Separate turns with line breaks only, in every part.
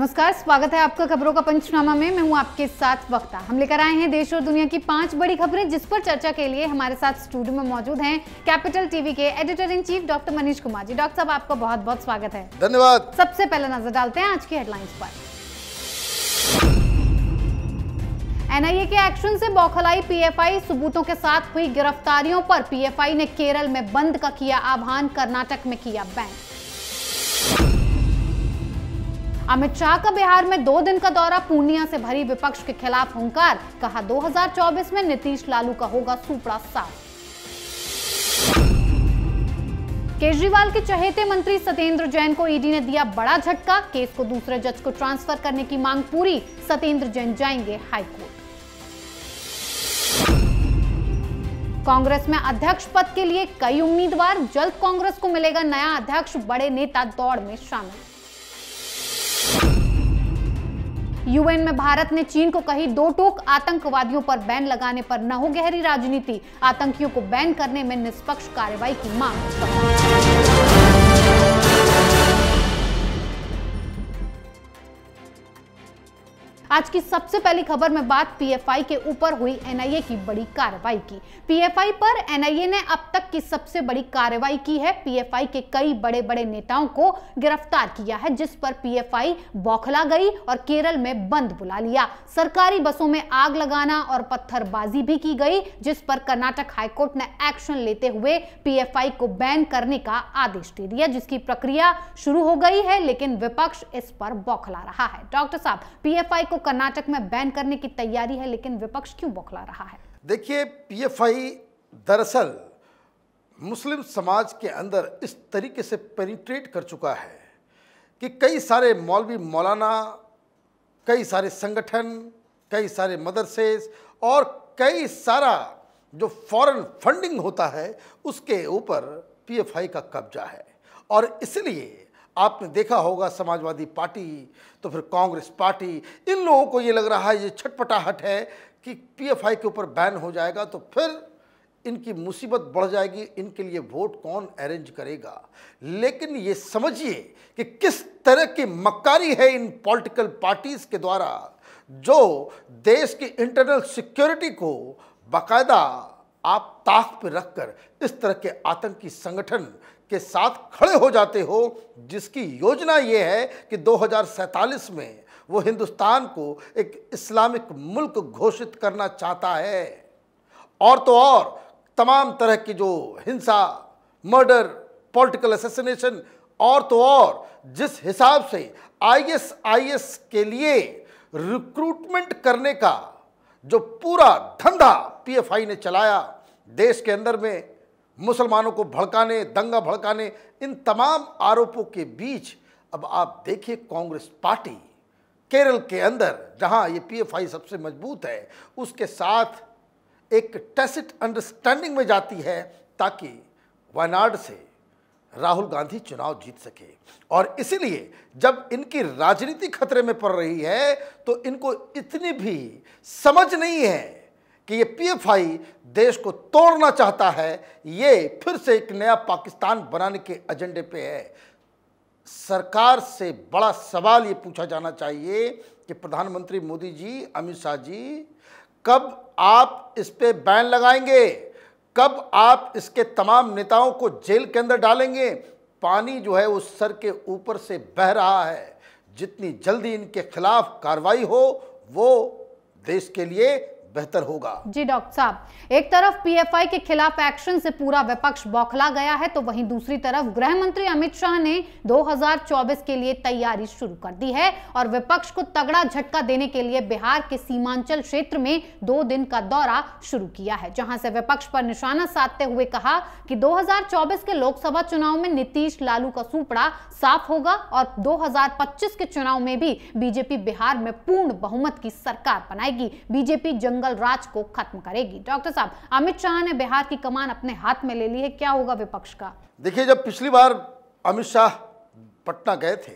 नमस्कार स्वागत है आपका खबरों का पंचनामा में मैं हूं आपके साथ वक्ता हम लेकर आए हैं देश और दुनिया की पांच बड़ी खबरें जिस पर चर्चा के लिए हमारे साथ स्टूडियो में मौजूद हैं कैपिटल टीवी के editor in chief doctor Manish Kumar ji doctor साहब आपका बहुत बहुत स्वागत है धन्यवाद सबसे पहले नजर डालते हैं आज की हेडलाइंस पर एनआईए के एक्शन से बौखलाई पीएफआई सबूतों के साथ हुई गिरफ्तारियों पर पीएफआई ने केरल में बंद का किया आह्वान कर्नाटक में किया बैंक अमित शाह का बिहार में दो दिन का दौरा पूर्णिया से भरी विपक्ष के खिलाफ हुंकार कहा 2024 में नीतीश लालू का होगा सुपड़ा साफ केजरीवाल के चहेते मंत्री सत्येंद्र जैन को ईडी ने दिया बड़ा झटका केस को दूसरे जज को ट्रांसफर करने की मांग पूरी सत्येंद्र जैन जाएंगे हाईकोर्ट कांग्रेस में अध्यक्ष पद के लिए कई उम्मीदवार जल्द कांग्रेस को मिलेगा नया अध्यक्ष बड़े नेता दौड़ में शामिल यूएन में भारत ने चीन को कही दो टोक आतंकवादियों पर बैन लगाने पर न हो गहरी राजनीति आतंकियों को बैन करने में निष्पक्ष कार्रवाई की मांग आज की सबसे पहली खबर में बात पीएफआई के ऊपर हुई एनआईए की बड़ी कार्रवाई की पीएफआई पर एनआईए ने अब तक की सबसे बड़ी कार्रवाई की है पीएफआई के कई बड़े बड़े नेताओं को गिरफ्तार किया है जिस पर पीएफआई बौखला गई और केरल में बंद बुला लिया सरकारी बसों में आग लगाना और पत्थरबाजी भी की गई जिस पर कर्नाटक हाईकोर्ट ने एक्शन लेते हुए पीएफआई को बैन करने का आदेश दे दिया जिसकी प्रक्रिया शुरू हो गई है लेकिन विपक्ष इस पर बौखला रहा है डॉक्टर साहब पीएफआई को कर्नाटक में बैन करने की तैयारी है लेकिन विपक्ष क्यों बौखला रहा है
देखिए पीएफआई दरअसल मुस्लिम समाज के अंदर इस तरीके से पेनिट्रेट कर चुका है कि कई सारे मौलवी मौलाना कई सारे संगठन कई सारे मदरसे और कई सारा जो फॉरेन फंडिंग होता है उसके ऊपर पीएफआई का कब्जा है और इसलिए आपने देखा होगा समाजवादी पार्टी तो फिर कांग्रेस पार्टी इन लोगों को ये लग रहा है ये छटपटाहट है कि पीएफआई के ऊपर बैन हो जाएगा तो फिर इनकी मुसीबत बढ़ जाएगी इनके लिए वोट कौन अरेंज करेगा लेकिन ये समझिए कि किस तरह की मक्कारी है इन पॉलिटिकल पार्टीज़ के द्वारा जो देश की इंटरनल सिक्योरिटी को बाकायदा आप ताक पर रखकर इस तरह के आतंकी संगठन के साथ खड़े हो जाते हो जिसकी योजना ये है कि दो में वो हिंदुस्तान को एक इस्लामिक मुल्क घोषित करना चाहता है और तो और तमाम तरह की जो हिंसा मर्डर पॉलिटिकल असेसिनेशन और तो और जिस हिसाब से आईएसआईएस के लिए रिक्रूटमेंट करने का जो पूरा धंधा पीएफआई ने चलाया देश के अंदर में मुसलमानों को भड़काने दंगा भड़काने इन तमाम आरोपों के बीच अब आप देखिए कांग्रेस पार्टी केरल के अंदर जहां ये पीएफआई सबसे मजबूत है उसके साथ एक टेसिट अंडरस्टैंडिंग में जाती है ताकि वायनाड से राहुल गांधी चुनाव जीत सके और इसीलिए जब इनकी राजनीति खतरे में पड़ रही है तो इनको इतनी भी समझ नहीं है कि ये पीएफआई देश को तोड़ना चाहता है ये फिर से एक नया पाकिस्तान बनाने के एजेंडे पे है सरकार से बड़ा सवाल ये पूछा जाना चाहिए कि प्रधानमंत्री मोदी जी अमित शाह जी कब आप इस पर बैन लगाएंगे कब आप इसके तमाम नेताओं को जेल के अंदर डालेंगे पानी जो है उस सर के ऊपर से बह रहा है जितनी जल्दी इनके खिलाफ कार्रवाई हो वो देश के लिए बेहतर होगा
जी डॉक्टर साहब एक तरफ पीएफआई के खिलाफ एक्शन से पूरा विपक्ष बौखला गया है तो वहीं दूसरी तरफ गृह मंत्री अमित शाह ने 2024 के लिए तैयारी शुरू कर दी है और विपक्ष को तगड़ा झटका देने के लिए बिहार के सीमांचल क्षेत्र में दो दिन का दौरा शुरू किया है जहां से विपक्ष पर निशाना साधते हुए कहा कि दो के लोकसभा चुनाव में नीतीश लालू का सूपड़ा साफ होगा और दो के चुनाव में भी बीजेपी बिहार में पूर्ण बहुमत की सरकार बनाएगी बीजेपी जंग दंगल राज को खत्म करेगी डॉक्टर साहब अमित शाह ने बिहार की कमान अपने हाथ में ले ली है क्या होगा विपक्ष का
देखिए जब पिछली बार अमित शाह पटना गए थे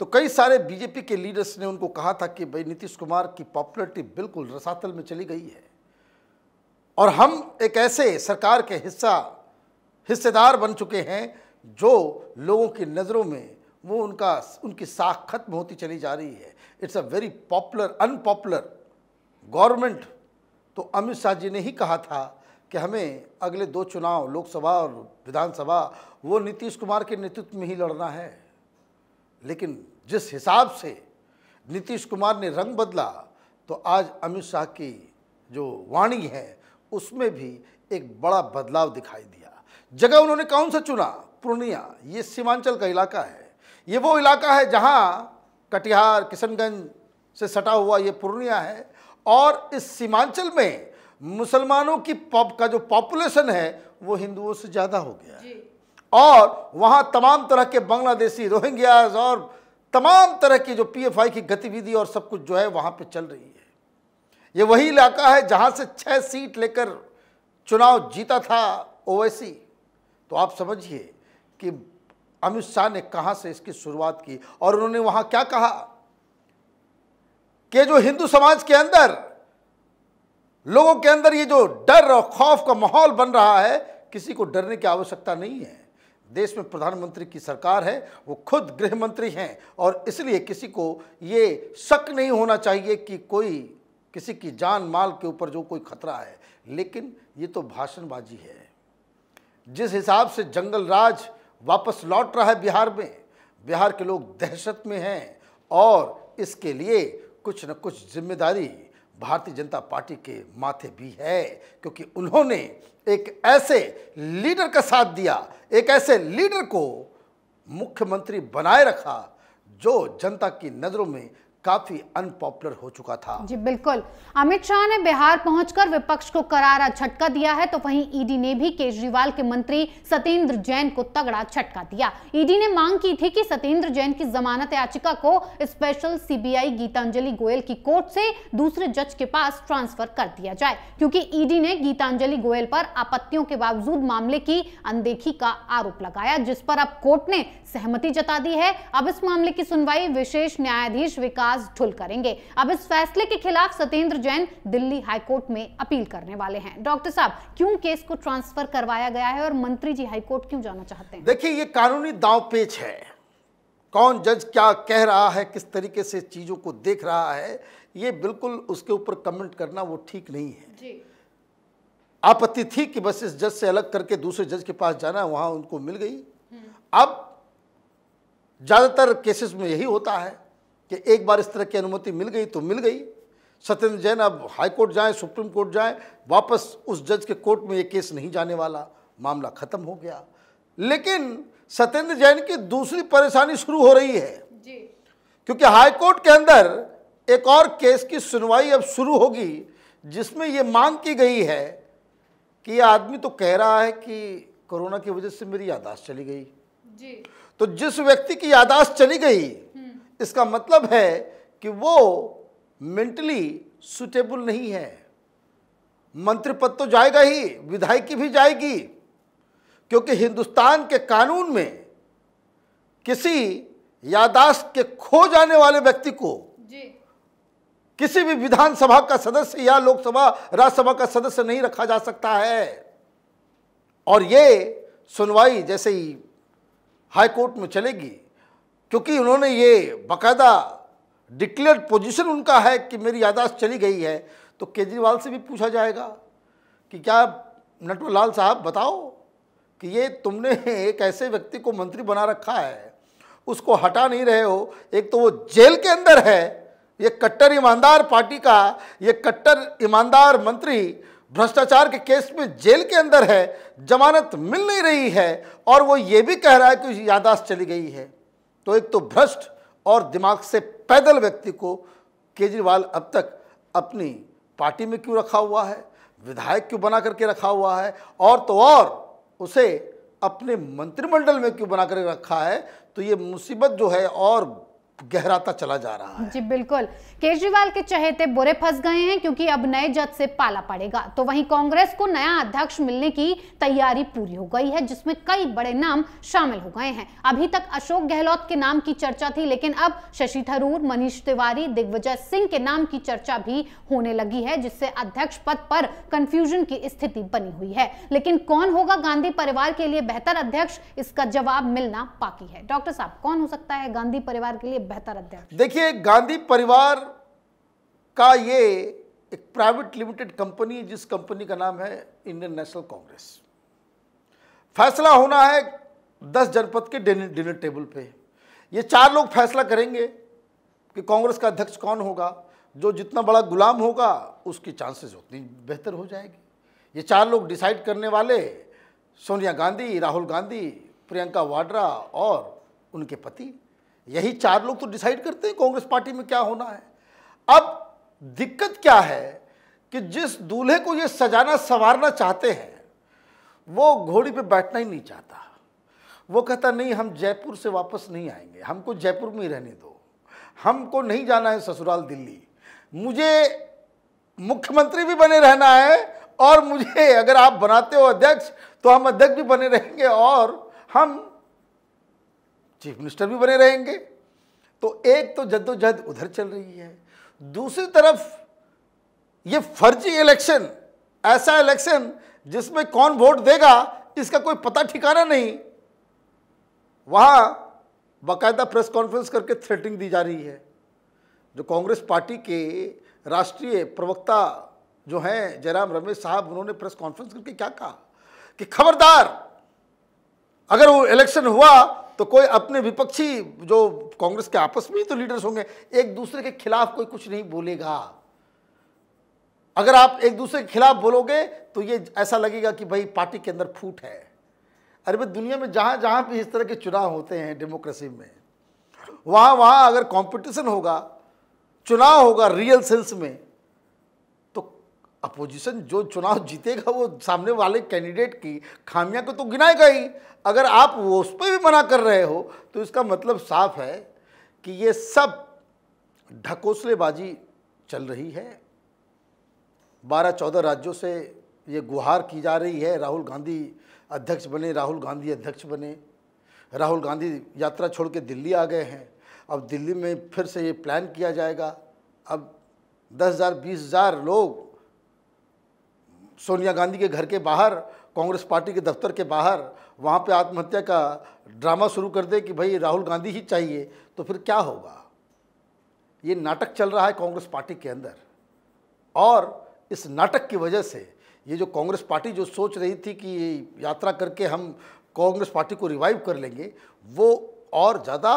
तो कई सारे बीजेपी के लीडर्स ने उनको कहा था कि भाई नीतीश कुमार की पॉपुलरिटी बिल्कुल रसातल में चली गई है और हम एक ऐसे सरकार के हिस्सा हिस्सेदार बन चुके हैं जो लोगों की नज़रों में वो उनका उनकी साख खत्म होती चली जा रही है it's a very popular unpopular government तो अमित शाह जी ने ही कहा था कि हमें अगले दो चुनाव लोकसभा और विधानसभा वो नीतीश कुमार के नेतृत्व में ही लड़ना है लेकिन जिस हिसाब से नीतीश कुमार ने रंग बदला तो आज अमित शाह की जो वाणी है उसमें भी एक बड़ा बदलाव दिखाई दिया जगह उन्होंने कौन सा चुना पूर्णिया ये सीमांचल का इलाका है ये वो इलाका है जहाँ कटिहार किशनगंज से सटा हुआ ये पूर्णिया है और इस सीमांचल में मुसलमानों की पॉप का जो पॉपुलेशन है वो हिंदुओं से ज़्यादा हो गया है और वहाँ तमाम तरह के बांग्लादेशी रोहिंग्याज और तमाम तरह की जो पीएफआई की गतिविधि और सब कुछ जो है वहाँ पे चल रही है ये वही इलाका है जहाँ से छः सीट लेकर चुनाव जीता था ओवैसी तो आप समझिए कि अमित शाह ने कहाँ से इसकी शुरुआत की और उन्होंने वहाँ क्या कहा कि जो हिंदू समाज के अंदर लोगों के अंदर ये जो डर और खौफ का माहौल बन रहा है किसी को डरने की आवश्यकता नहीं है देश में प्रधानमंत्री की सरकार है वो खुद गृह मंत्री हैं और इसलिए किसी को ये शक नहीं होना चाहिए कि कोई किसी की जान माल के ऊपर जो कोई खतरा है लेकिन ये तो भाषणबाजी है जिस हिसाब से जंगल राज वापस लौट रहा है बिहार में बिहार के लोग दहशत में हैं और इसके लिए कुछ न कुछ जिम्मेदारी भारतीय जनता पार्टी के माथे भी है क्योंकि उन्होंने एक ऐसे लीडर का साथ दिया एक ऐसे लीडर को मुख्यमंत्री बनाए रखा जो जनता की नज़रों में काफी अनपॉपुलर हो चुका था जी बिल्कुल
अमित शाह ने बिहार पहुंचकर विपक्ष को करारा झटका दिया है तो वहीं ईडी ने भी केजरीवाल के मंत्री सत्येंद्र जैन को तगड़ा झटका दिया ईडी ने मांग की थी कि सत्येंद्र जैन की जमानत याचिका को स्पेशल सीबीआई गीतांजलि गोयल की कोर्ट से दूसरे जज के पास ट्रांसफर कर दिया जाए क्योंकि ईडी ने गीतांजलि गोयल पर आपत्तियों के बावजूद मामले की अनदेखी का आरोप लगाया जिस पर अब कोर्ट ने सहमति जता दी है अब इस मामले की सुनवाई विशेष न्यायाधीश विकास आवाज ढुल करेंगे अब इस फैसले के खिलाफ सत्येंद्र जैन दिल्ली हाईकोर्ट में अपील करने वाले हैं डॉक्टर साहब क्यों केस को ट्रांसफर करवाया गया है और मंत्री जी हाईकोर्ट क्यों जाना चाहते हैं
देखिए ये कानूनी दाव पेच है कौन जज क्या कह रहा है किस तरीके से चीज़ों को देख रहा है ये बिल्कुल उसके ऊपर कमेंट करना वो ठीक नहीं है आपत्ति थी कि बस इस जज से अलग करके दूसरे जज के पास जाना वहां उनको मिल गई हम्म। अब ज़्यादातर केसेस में यही होता है कि एक बार इस तरह की अनुमति मिल गई तो मिल गई सत्येंद्र जैन अब हाई कोर्ट जाएं सुप्रीम कोर्ट जाएं वापस उस जज के कोर्ट में ये केस नहीं जाने वाला मामला ख़त्म हो गया लेकिन सत्येंद्र जैन की दूसरी परेशानी शुरू हो रही है जी। क्योंकि हाई कोर्ट के अंदर एक और केस की सुनवाई अब शुरू होगी जिसमें ये मांग की गई है कि ये आदमी तो कह रहा है कि कोरोना की वजह से मेरी यादाश्त चली गई जी। तो जिस व्यक्ति की यादाश्त चली गई हम्म। इसका मतलब है कि वो मेंटली सुटेबल नहीं है मंत्री पद तो जाएगा ही विधायकी भी जाएगी क्योंकि हिंदुस्तान के कानून में किसी यादाश्त के खो जाने वाले व्यक्ति को जी। किसी भी विधानसभा का सदस्य या लोकसभा राज्यसभा का सदस्य नहीं रखा जा सकता है और ये सुनवाई जैसे ही हाईकोर्ट में चलेगी क्योंकि उन्होंने ये बाकायदा डिक्लेयर पोजीशन उनका है कि मेरी यादाश्त चली गई है तो केजरीवाल से भी पूछा जाएगा कि क्या नटवर लाल साहब बताओ कि ये तुमने एक ऐसे व्यक्ति को मंत्री बना रखा है उसको हटा नहीं रहे हो एक तो वो जेल के अंदर है ये कट्टर ईमानदार पार्टी का ये कट्टर ईमानदार मंत्री भ्रष्टाचार के केस में जेल के अंदर है जमानत मिल नहीं रही है और वो ये भी कह रहा है कि यादाश्त चली गई है तो एक तो भ्रष्ट और दिमाग से पैदल व्यक्ति को केजरीवाल अब तक अपनी पार्टी में क्यों रखा हुआ है विधायक क्यों बना करके रखा हुआ है और तो और उसे अपने मंत्रिमंडल में क्यों बना करके रखा है तो ये मुसीबत जो है और गहराता चला जा रहा
है जी बिल्कुल केजरीवाल के चहेते बुरे फंस गए हैं क्योंकि अब नए जज से पाला पड़ेगा तो वहीं कांग्रेस को नया अध्यक्ष मिलने की तैयारी पूरी हो गई है जिसमें कई बड़े नाम शामिल हो गए हैं अभी तक अशोक गहलोत के नाम की चर्चा थी लेकिन अब शशि थरूर मनीष तिवारी दिग्विजय सिंह के नाम की चर्चा भी होने लगी है जिससे अध्यक्ष पद पर कंफ्यूजन की स्थिति बनी हुई है लेकिन कौन होगा गांधी परिवार के लिए बेहतर अध्यक्ष इसका जवाब मिलना बाकी है डॉक्टर साहब कौन हो सकता है गांधी परिवार के लिए बेहतर अध्ययन
देखिए गांधी परिवार का ये एक प्राइवेट लिमिटेड कंपनी जिस कंपनी का नाम है इंडियन नेशनल कांग्रेस फैसला होना है दस जनपद के डिनर टेबल पे ये चार लोग फैसला करेंगे कि कांग्रेस का अध्यक्ष कौन होगा जो जितना बड़ा गुलाम होगा उसकी चांसेस उतनी बेहतर हो जाएगी ये चार लोग डिसाइड करने वाले सोनिया गांधी राहुल गांधी प्रियंका वाड्रा और उनके पति यही चार लोग तो डिसाइड करते हैं कांग्रेस पार्टी में क्या होना है अब दिक्कत क्या है कि जिस दूल्हे को ये सजाना संवारना चाहते हैं वो घोड़ी पे बैठना ही नहीं चाहता वो कहता नहीं हम जयपुर से वापस नहीं आएंगे हमको जयपुर में ही रहने दो हमको नहीं जाना है ससुराल दिल्ली मुझे मुख्यमंत्री भी बने रहना है और मुझे अगर आप बनाते हो अध्यक्ष तो हम अध्यक्ष भी बने रहेंगे और हम चीफ मिनिस्टर भी बने रहेंगे तो एक तो जद्दोजहद उधर चल रही है दूसरी तरफ ये फर्जी इलेक्शन ऐसा इलेक्शन जिसमें कौन वोट देगा इसका कोई पता ठिकाना नहीं वहां बाकायदा प्रेस कॉन्फ्रेंस करके थ्रेटिंग दी जा रही है जो कांग्रेस पार्टी के राष्ट्रीय प्रवक्ता जो हैं जयराम रमेश साहब उन्होंने प्रेस कॉन्फ्रेंस करके क्या कहा कि खबरदार अगर वो इलेक्शन हुआ तो कोई अपने विपक्षी जो कांग्रेस के आपस में ही तो लीडर्स होंगे एक दूसरे के खिलाफ कोई कुछ नहीं बोलेगा अगर आप एक दूसरे के खिलाफ बोलोगे तो ये ऐसा लगेगा कि भाई पार्टी के अंदर फूट है अरे भाई दुनिया में जहां जहां भी इस तरह के चुनाव होते हैं डेमोक्रेसी में वहां वहां अगर कॉम्पिटिशन होगा चुनाव होगा रियल सेंस में अपोजिशन जो चुनाव जीतेगा वो सामने वाले कैंडिडेट की खामियां को तो गिनाएगा ही अगर आप वो उस पर भी मना कर रहे हो तो इसका मतलब साफ है कि ये सब ढकोसलेबाजी चल रही है बारह चौदह राज्यों से ये गुहार की जा रही है राहुल गांधी अध्यक्ष बने राहुल गांधी अध्यक्ष बने राहुल गांधी यात्रा छोड़ के दिल्ली आ गए हैं अब दिल्ली में फिर से ये प्लान किया जाएगा अब दस हज़ार बीस हज़ार लोग सोनिया गांधी के घर के बाहर कांग्रेस पार्टी के दफ्तर के बाहर वहाँ पे आत्महत्या का ड्रामा शुरू कर दे कि भाई राहुल गांधी ही चाहिए तो फिर क्या होगा ये नाटक चल रहा है कांग्रेस पार्टी के अंदर और इस नाटक की वजह से ये जो कांग्रेस पार्टी जो सोच रही थी कि यात्रा करके हम कांग्रेस पार्टी को रिवाइव कर लेंगे वो और ज़्यादा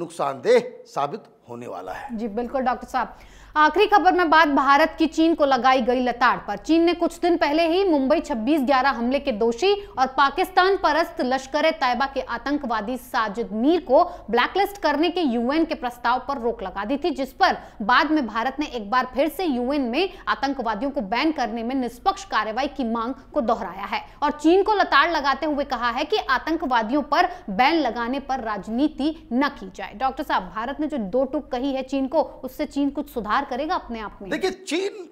नुकसानदेह साबित होने वाला है
जी बिल्कुल डॉक्टर साहब आखिरी खबर में बात भारत की चीन को लगाई गई लताड़ पर चीन ने कुछ दिन पहले ही मुंबई छब्बीस ग्यारह हमले के दोषी और पाकिस्तान परस्त लश्कर तैयबा के आतंकवादी साजिद मीर को ब्लैकलिस्ट करने के यूएन के प्रस्ताव पर रोक लगा दी थी जिस पर बाद में भारत ने एक बार फिर से यूएन में आतंकवादियों को बैन करने में निष्पक्ष कार्रवाई की मांग को दोहराया है और चीन को लताड़ लगाते हुए कहा है कि आतंकवादियों पर बैन लगाने पर राजनीति न की जाए डॉक्टर साहब भारत ने जो दो टूक कही है चीन को उससे चीन कुछ सुधार सुधार करेगा अपने आप में देखिए
चीन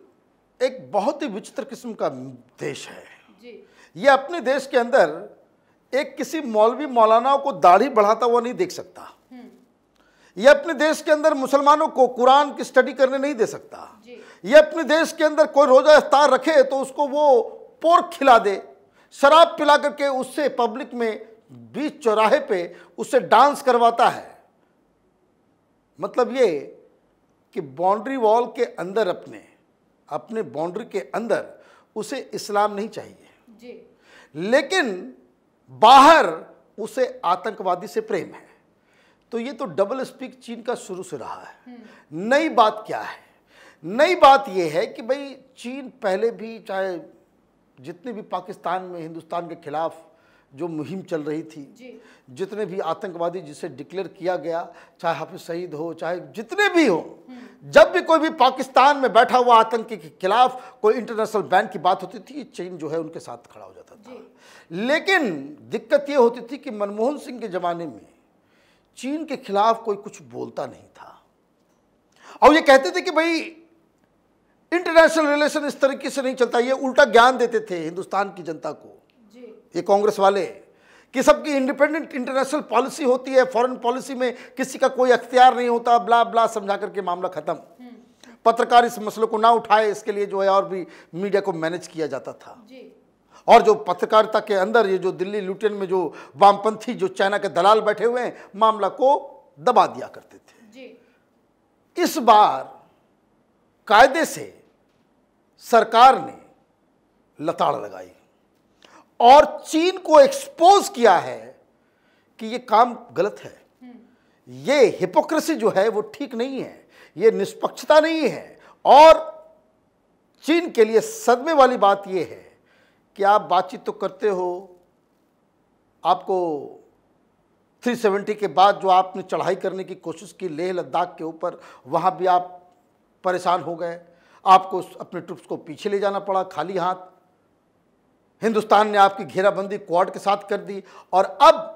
एक बहुत ही विचित्र किस्म का देश है जी। ये अपने देश के अंदर एक किसी मौलवी मौलानाओं को दाढ़ी बढ़ाता हुआ नहीं देख सकता हम्म। ये अपने देश के अंदर मुसलमानों को कुरान की स्टडी करने नहीं दे सकता ये अपने देश के अंदर कोई रोजा इफ्तार रखे तो उसको वो पोर्क खिला दे शराब पिला करके उससे पब्लिक में बीच चौराहे पे उससे डांस करवाता है मतलब ये कि बाउंड्री वॉल के अंदर अपने अपने बाउंड्री के अंदर उसे इस्लाम नहीं चाहिए जी। लेकिन बाहर उसे आतंकवादी से प्रेम है तो ये तो डबल स्पीक चीन का शुरू से रहा है हम्म। नई बात क्या है नई बात यह है कि भाई चीन पहले भी चाहे जितने भी पाकिस्तान में हिंदुस्तान के खिलाफ़ जो मुहिम चल रही थी जितने भी आतंकवादी जिसे डिक्लेयर किया गया चाहे हाफिज सईद हो चाहे जितने भी हो हम्म। जब भी कोई भी पाकिस्तान में बैठा हुआ आतंकी के खिलाफ कोई इंटरनेशनल बैन की बात होती थी चीन जो है उनके साथ खड़ा हो जाता था लेकिन दिक्कत ये होती थी कि मनमोहन सिंह के ज़माने में चीन के खिलाफ कोई कुछ बोलता नहीं था और ये कहते थे कि भाई इंटरनेशनल रिलेशन इस तरीके से नहीं चलता ये उल्टा ज्ञान देते थे हिंदुस्तान की जनता को ये कांग्रेस वाले कि सबकी इंडिपेंडेंट इंटरनेशनल पॉलिसी होती है फॉरेन पॉलिसी में किसी का कोई अख्तियार नहीं होता ब्ला ब्ला समझा करके मामला खत्म पत्रकार इस मसले को ना उठाए इसके लिए जो है और भी मीडिया को मैनेज किया जाता था और जो पत्रकारिता के अंदर ये जो दिल्ली लुटेन में जो वामपंथी जो चाइना के दलाल बैठे हुए हैं मामला को दबा दिया करते
थे जी।
इस बार कायदे से सरकार ने लताड़ लगाई और चीन को एक्सपोज किया है कि ये काम गलत है ये हिपोक्रेसी जो है वो ठीक नहीं है ये निष्पक्षता नहीं है और चीन के लिए सदमे वाली बात यह है कि आप बातचीत तो करते हो आपको 370 के बाद जो आपने चढ़ाई करने की कोशिश की लेह लद्दाख के ऊपर वहाँ भी आप परेशान हो गए आपको अपने ट्रुप्स को पीछे ले जाना पड़ा खाली हाथ हिंदुस्तान ने आपकी घेराबंदी क्वाड के साथ कर दी और अब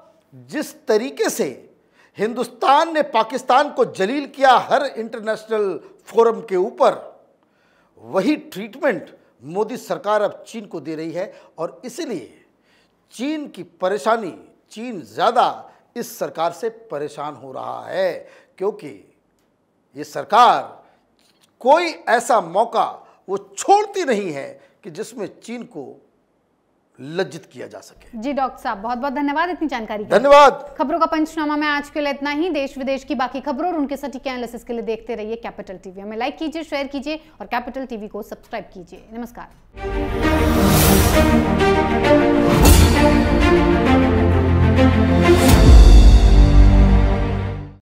जिस तरीके से हिंदुस्तान ने पाकिस्तान को जलील किया हर इंटरनेशनल फोरम के ऊपर वही ट्रीटमेंट मोदी सरकार अब चीन को दे रही है और इसलिए चीन की परेशानी चीन ज़्यादा इस सरकार से परेशान हो रहा है क्योंकि ये सरकार कोई ऐसा मौका वो छोड़ती नहीं है कि जिसमें चीन को लज्जित किया जा सके
जी डॉक्टर साहब बहुत बहुत धन्यवाद इतनी जानकारी धन्यवाद खबरों का पंचनामा में आज के लिए इतना ही देश विदेश की बाकी खबरों और उनके सटीक एनालिसिस के लिए देखते रहिए कैपिटल टीवी हमें लाइक कीजिए शेयर कीजिए और कैपिटल टीवी को सब्सक्राइब कीजिए नमस्कार